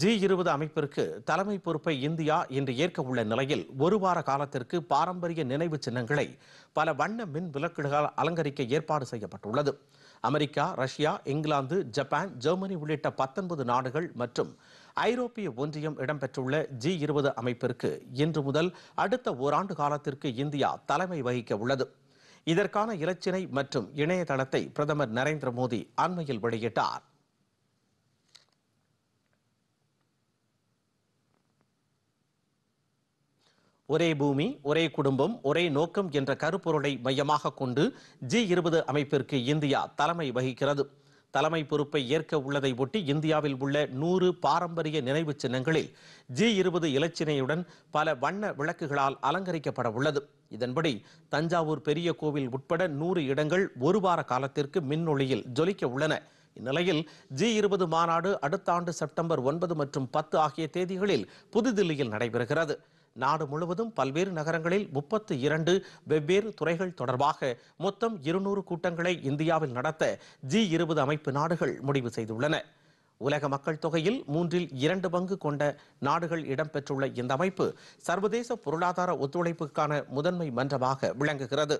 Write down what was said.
G இருபது அமைப்பிற்கு தலைமை பொறுப்பை இந்தியா இன்று ஏற்க உள்ள நிலையில் ஒரு வார காலத்திற்கு பாரம்பரிய நினைவு சின்னங்களை பல வண்ண மின் விளக்குகளால் அலங்கரிக்க ஏற்பாடு செய்யப்பட்டுள்ளது America Russia England Japan Germany உள்ளிட்ட பத்தொன்பது நாடுகள் மற்றும் ஐரோப்பிய ஒன்றியம் இடம்பெற்றுள்ள ஜி இருபது அமைப்பிற்கு இன்று முதல் அடுத்த ஓராண்டு காலத்திற்கு இந்தியா தலைமை வகிக்க உள்ளது இதற்கான இலச்சினை மற்றும் இணையதளத்தை பிரதமர் நரேந்திர மோடி அண்மையில் வெளியிட்டார் ஒரே பூமி ஒரே குடும்பம் ஒரே நோக்கம் என்ற கருப்பொருளை மையமாக கொண்டு ஜி இருபது அமைப்பிற்கு இந்தியா தலைமை வகிக்கிறது தலைமை பொறுப்பை ஏற்க உள்ளதை ஒட்டி இந்தியாவில் உள்ள நூறு பாரம்பரிய நினைவு சின்னங்களில் ஜி இருபது இலச்சினையுடன் பல வண்ண விளக்குகளால் அலங்கரிக்கப்பட உள்ளது இதன்படி தஞ்சாவூர் பெரிய கோவில் உட்பட நூறு இடங்கள் ஒரு வார காலத்திற்கு மின்னொளியில் ஜொலிக்க உள்ளன இந்நிலையில் ஜி இருபது மாநாடு அடுத்த ஆண்டு செப்டம்பர் ஒன்பது மற்றும் பத்து ஆகிய தேதிகளில் புதுதில்லியில் நடைபெறுகிறது நாடு முழுவதும் பல்வேறு நகரங்களில் முப்பத்து இரண்டு வெவ்வேறு துறைகள் தொடர்பாக மொத்தம் இருநூறு கூட்டங்களை இந்தியாவில் நடத்த ஜி இருபது அமைப்பு நாடுகள் முடிவு செய்துள்ளன உலக மக்கள் தொகையில் மூன்றில் இரண்டு பங்கு கொண்ட நாடுகள் இடம்பெற்றுள்ள இந்த அமைப்பு சர்வதேச பொருளாதார ஒத்துழைப்புக்கான முதன்மை மன்றமாக விளங்குகிறது